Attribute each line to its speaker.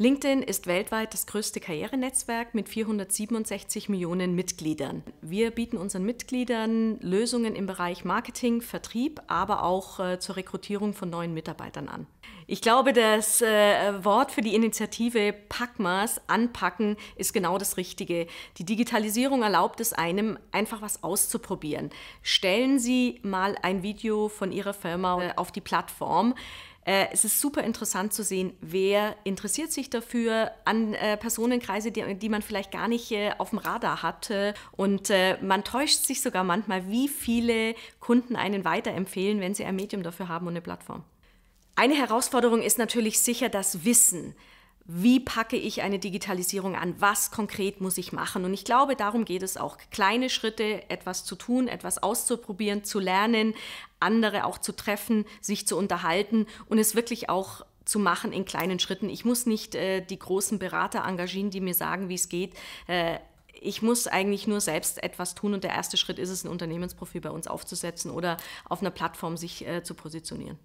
Speaker 1: LinkedIn ist weltweit das größte Karrierenetzwerk mit 467 Millionen Mitgliedern. Wir bieten unseren Mitgliedern Lösungen im Bereich Marketing, Vertrieb, aber auch äh, zur Rekrutierung von neuen Mitarbeitern an. Ich glaube, das äh, Wort für die Initiative Packmas, anpacken, ist genau das Richtige. Die Digitalisierung erlaubt es einem, einfach was auszuprobieren. Stellen Sie mal ein Video von Ihrer Firma auf die Plattform äh, es ist super interessant zu sehen, wer interessiert sich dafür an äh, Personenkreise, die, die man vielleicht gar nicht äh, auf dem Radar hatte. Und man täuscht sich sogar manchmal, wie viele Kunden einen weiterempfehlen, wenn sie ein Medium dafür haben und eine Plattform. Eine Herausforderung ist natürlich sicher das Wissen wie packe ich eine Digitalisierung an, was konkret muss ich machen. Und ich glaube, darum geht es auch, kleine Schritte, etwas zu tun, etwas auszuprobieren, zu lernen, andere auch zu treffen, sich zu unterhalten und es wirklich auch zu machen in kleinen Schritten. Ich muss nicht äh, die großen Berater engagieren, die mir sagen, wie es geht. Äh, ich muss eigentlich nur selbst etwas tun und der erste Schritt ist es, ein Unternehmensprofil bei uns aufzusetzen oder auf einer Plattform sich äh, zu positionieren.